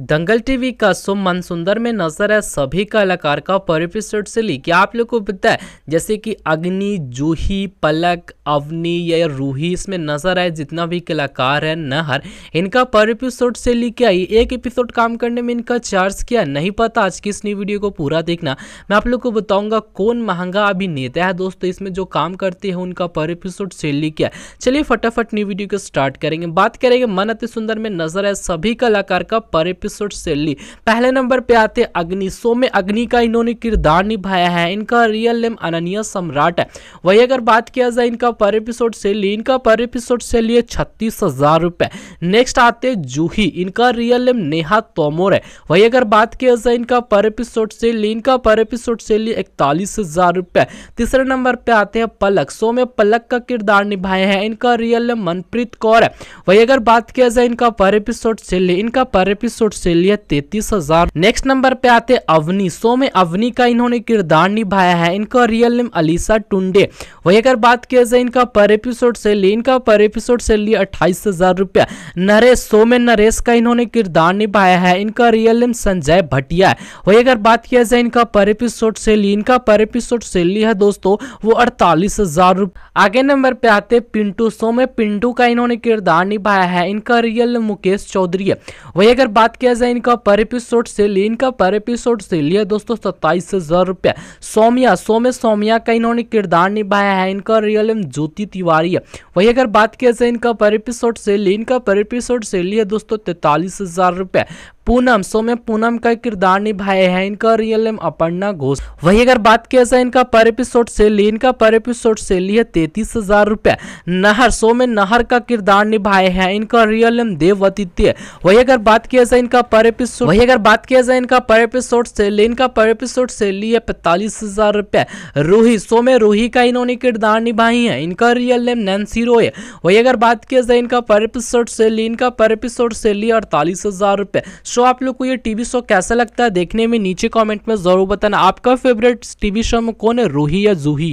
दंगल TV का सुमन सुंदर में नजर है सभी कलाकार का पर एपिसोड से ली क्या आप लोग को पता है जैसे कि अग्नि जूही पलक अवनी या रूही इसमें नजर आए जितना भी कलाकार है नहर इनका परिपिसोड से ली क्या एक एपिसोड काम करने में इनका चार्ज क्या नहीं पता आज की इस नई वीडियो को पूरा देखना मैं आप लोग को बताऊंगा कौन महंगा अभिनेता है दोस्तों इसमें जो काम करते हैं उनका पर एपिसोड से ली क्या चलिए फटाफट न्यू वीडियो को स्टार्ट करेंगे बात करेंगे मन अति सुंदर में नजर है सभी कलाकार का पर एपिसोड एपिसोड से ली पहले नंबर पे आते अग्नि सो में अग्नि का इन्होंने किरदार निभाया है इनका रियल नेम अनन्या सम्राट है वही अगर बात किया जाए इनका पर एपिसोड से ली इनका पर एपिसोड से लिए छत्तीस हजार रुपए नेक्स्ट आते जूही इनका रियल नेम नेहा तोमोर है वही अगर बात किया जाए इनका पर एपिसोड से ली इनका पर एपिसोड से लिए इकतालीस हजार रुपए तीसरे नंबर पे आते हैं पलक सो में पलक का किरदार निभाए हैं इनका रियल नेम मनप्रीत कौर है वही अगर बात किया जाए इनका पर एपिसोड से ली इनका पर एपिसोड ऑस्ट्रेलिया तैतीस हजार नेक्स्ट नंबर पे आते अवनी सो में अवनी का इन्होंने किरदार निभाया है इनका रियल नेम अलीसा टुंडे वही अगर बात किया जाए इनका पर एपिसोड से ली इनका पर एपिसोड से ली अट्ठाईस हजार रुपया नरेश सो में नरेश का इन्होंने किरदार निभाया है इनका रियल नेम संजय भटिया है वही अगर बात किया जाए इनका पर एपिसोड से ली इनका पर एपिसोड से ली है दोस्तों वो अड़तालीस हजार आगे नंबर पे आते पिंटू सो में पिंटू का इन्होंने किरदार निभाया है इनका रियल मुकेश चौधरी है वही अगर बात किया किया जाए इनका पर एपिसोड सेल इनका पर एपिसोड सेल ये दोस्तों सत्ताईस हजार रुपया सो में सोमिया का इन्होंने किरदार निभाया है इनका रियल एम ज्योति तिवारी है वही अगर बात किया जाए इनका पर एपिसोड सेल इनका पर एपिसोड सेल ये दोस्तों तैतालीस हजार रुपया पूनम सो में पूनम का किरदार निभाए हैं इनका रियल नेम अपर्णा घोष वही अगर बात किया जाए इनका पर एपिसोड सैली इनका पर एपिसोड सैली है तैतीस हजार रुपया नहर सो में नहर का किरदार निभाए हैं इनका रियल नेम देव अतिथ्य वही अगर बात किया जाए इनका पर एपिसोड वही अगर बात किया जाए इनका पर एपिसोड सैली इनका पर एपिसोड सैली है पैतालीस हजार रुपया रूही सो में रूही का इन्होंने किरदार निभाई है इनका रियल नेम नैन्सी रोय वही अगर बात किया जाए इनका पर एपिसोड सैली इनका पर एपिसोड सैली अड़तालीस हजार रुपया सो आप लोग को ये टीवी शो कैसा लगता है देखने में नीचे कॉमेंट में जरूर बताना आपका फेवरेट टीवी शो में कौन है रूही या जूही